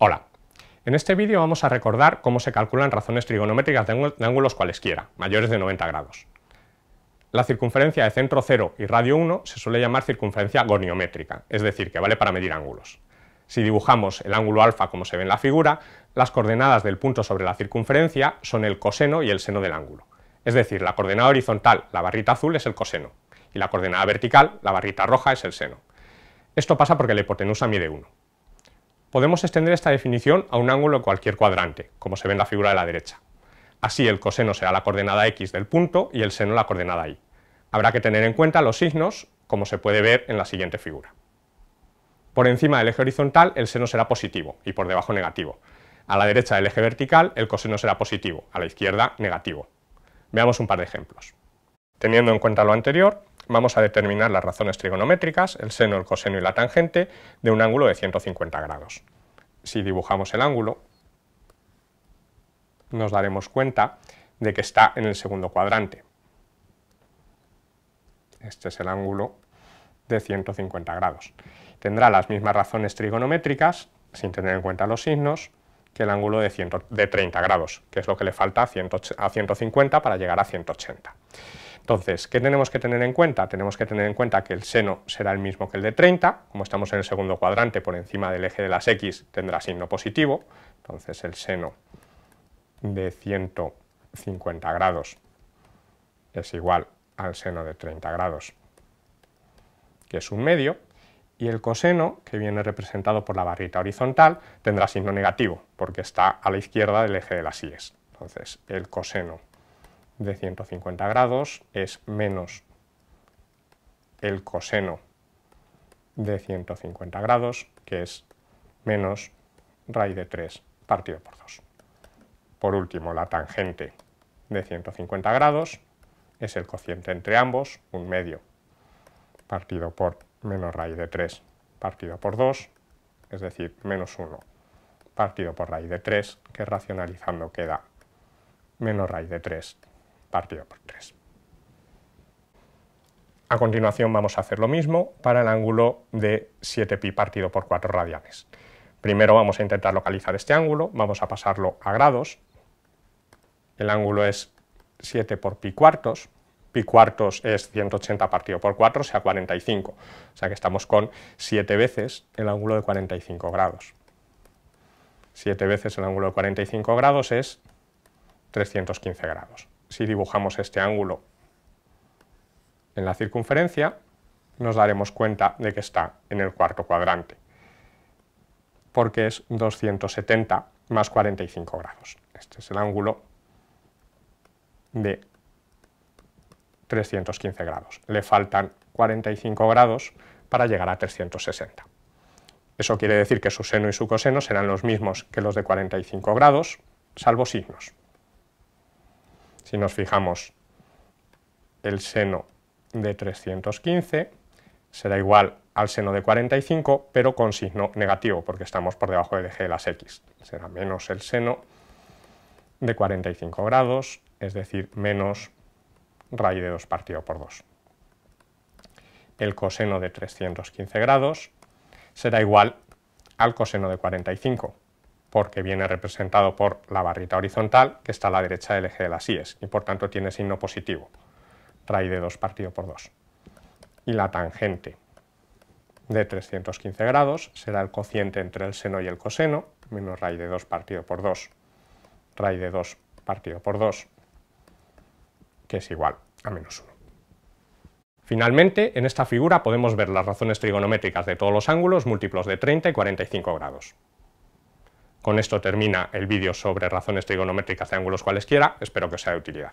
Hola, en este vídeo vamos a recordar cómo se calculan razones trigonométricas de ángulos cualesquiera, mayores de 90 grados. La circunferencia de centro 0 y radio 1 se suele llamar circunferencia goniométrica, es decir, que vale para medir ángulos. Si dibujamos el ángulo alfa como se ve en la figura, las coordenadas del punto sobre la circunferencia son el coseno y el seno del ángulo. Es decir, la coordenada horizontal, la barrita azul, es el coseno, y la coordenada vertical, la barrita roja, es el seno. Esto pasa porque la hipotenusa mide 1. Podemos extender esta definición a un ángulo en cualquier cuadrante, como se ve en la figura de la derecha. Así el coseno será la coordenada x del punto y el seno la coordenada y. Habrá que tener en cuenta los signos, como se puede ver en la siguiente figura. Por encima del eje horizontal el seno será positivo y por debajo negativo. A la derecha del eje vertical el coseno será positivo, a la izquierda negativo. Veamos un par de ejemplos. Teniendo en cuenta lo anterior, vamos a determinar las razones trigonométricas, el seno, el coseno y la tangente, de un ángulo de 150 grados. Si dibujamos el ángulo, nos daremos cuenta de que está en el segundo cuadrante. Este es el ángulo de 150 grados. Tendrá las mismas razones trigonométricas, sin tener en cuenta los signos, que el ángulo de, 30 grados, que es lo que le falta a 150 para llegar a 180. Entonces, ¿qué tenemos que tener en cuenta? Tenemos que tener en cuenta que el seno será el mismo que el de 30, como estamos en el segundo cuadrante por encima del eje de las x tendrá signo positivo, entonces el seno de 150 grados es igual al seno de 30 grados, que es un medio, y el coseno, que viene representado por la barrita horizontal, tendrá signo negativo, porque está a la izquierda del eje de las y. Entonces, el coseno de 150 grados es menos el coseno de 150 grados, que es menos raíz de 3 partido por 2. Por último, la tangente de 150 grados es el cociente entre ambos, un medio partido por menos raíz de 3 partido por 2, es decir, menos 1 partido por raíz de 3, que racionalizando queda menos raíz de 3 partido por 3. A continuación vamos a hacer lo mismo para el ángulo de 7pi partido por 4 radianes. Primero vamos a intentar localizar este ángulo, vamos a pasarlo a grados. El ángulo es 7 por pi cuartos, pi cuartos es 180 partido por 4, o sea 45. O sea que estamos con 7 veces el ángulo de 45 grados. 7 veces el ángulo de 45 grados es 315 grados si dibujamos este ángulo en la circunferencia, nos daremos cuenta de que está en el cuarto cuadrante, porque es 270 más 45 grados. Este es el ángulo de 315 grados. Le faltan 45 grados para llegar a 360. Eso quiere decir que su seno y su coseno serán los mismos que los de 45 grados, salvo signos. Si nos fijamos, el seno de 315 será igual al seno de 45, pero con signo negativo, porque estamos por debajo del eje de las x. Será menos el seno de 45 grados, es decir, menos raíz de 2 partido por 2. El coseno de 315 grados será igual al coseno de 45, porque viene representado por la barrita horizontal que está a la derecha del eje de las IES y por tanto tiene signo positivo, raíz de 2 partido por 2. Y la tangente de 315 grados será el cociente entre el seno y el coseno, menos raíz de 2 partido por 2, raíz de 2 partido por 2, que es igual a menos 1. Finalmente, en esta figura podemos ver las razones trigonométricas de todos los ángulos múltiplos de 30 y 45 grados. Con esto termina el vídeo sobre razones trigonométricas de ángulos cualesquiera, espero que os sea de utilidad.